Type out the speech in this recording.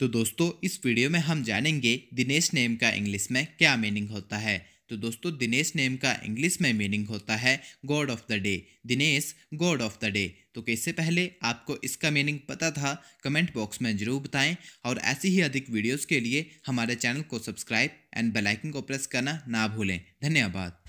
तो दोस्तों इस वीडियो में हम जानेंगे दिनेश नेम का इंग्लिश में क्या मीनिंग होता है तो दोस्तों दिनेश नेम का इंग्लिश में मीनिंग होता है god of the day Dinesh god of the day तो कैसे पहले आपको इसका मीनिंग पता था कमेंट बॉक्स में ज़रूर बताएं और ऐसी ही अधिक वीडियोस के लिए हमारे चैनल को सब्सक्राइब एंड बेलाइकन को प्रेस करना ना भूलें धन्यवाद